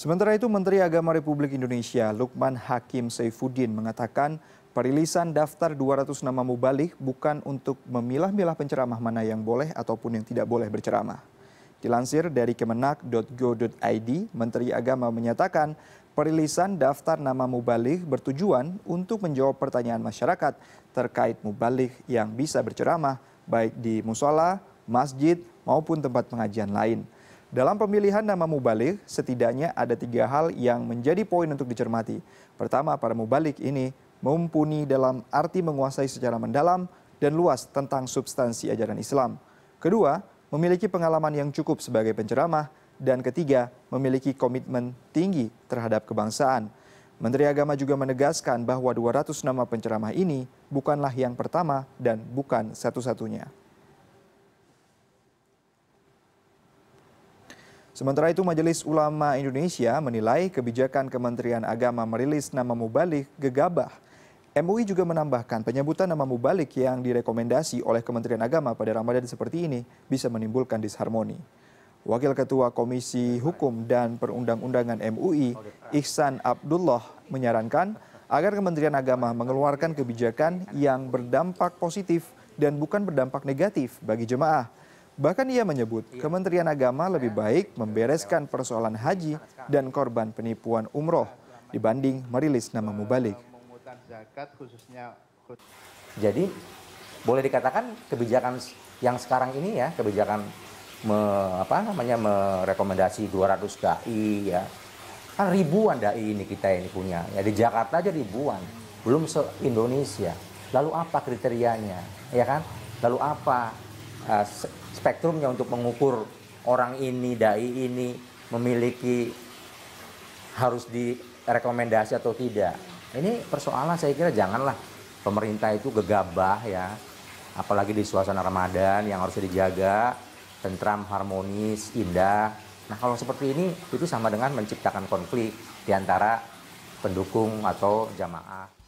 Sementara itu Menteri Agama Republik Indonesia Lukman Hakim Saifuddin mengatakan perilisan daftar 200 nama mubalik bukan untuk memilah-milah penceramah mana yang boleh ataupun yang tidak boleh berceramah. Dilansir dari kemenak.go.id, Menteri Agama menyatakan perilisan daftar nama mubalik bertujuan untuk menjawab pertanyaan masyarakat terkait mubalik yang bisa berceramah baik di musola, masjid, maupun tempat pengajian lain. Dalam pemilihan nama mubalik, setidaknya ada tiga hal yang menjadi poin untuk dicermati. Pertama, para mubalik ini mumpuni dalam arti menguasai secara mendalam dan luas tentang substansi ajaran Islam. Kedua, memiliki pengalaman yang cukup sebagai penceramah. Dan ketiga, memiliki komitmen tinggi terhadap kebangsaan. Menteri Agama juga menegaskan bahwa 200 nama penceramah ini bukanlah yang pertama dan bukan satu-satunya. Sementara itu Majelis Ulama Indonesia menilai kebijakan Kementerian Agama merilis nama mubalik gegabah. MUI juga menambahkan penyebutan nama mubalik yang direkomendasi oleh Kementerian Agama pada Ramadan seperti ini bisa menimbulkan disharmoni. Wakil Ketua Komisi Hukum dan Perundang-undangan MUI, Ihsan Abdullah, menyarankan agar Kementerian Agama mengeluarkan kebijakan yang berdampak positif dan bukan berdampak negatif bagi jemaah Bahkan ia menyebut iya. Kementerian Agama lebih iya. baik membereskan persoalan haji dan korban penipuan umroh dibanding merilis nama mubalik. Jadi boleh dikatakan kebijakan yang sekarang ini ya kebijakan me, apa namanya merekomendasi 200 dai ya kan ribuan dai ini kita ini punya ya di Jakarta aja ribuan belum se Indonesia lalu apa kriterianya ya kan lalu apa uh, spektrumnya untuk mengukur orang ini dai ini memiliki harus direkomendasi atau tidak. Ini persoalan saya kira janganlah pemerintah itu gegabah ya. Apalagi di suasana Ramadan yang harus dijaga tentram, harmonis, indah. Nah, kalau seperti ini itu sama dengan menciptakan konflik di antara pendukung atau jamaah.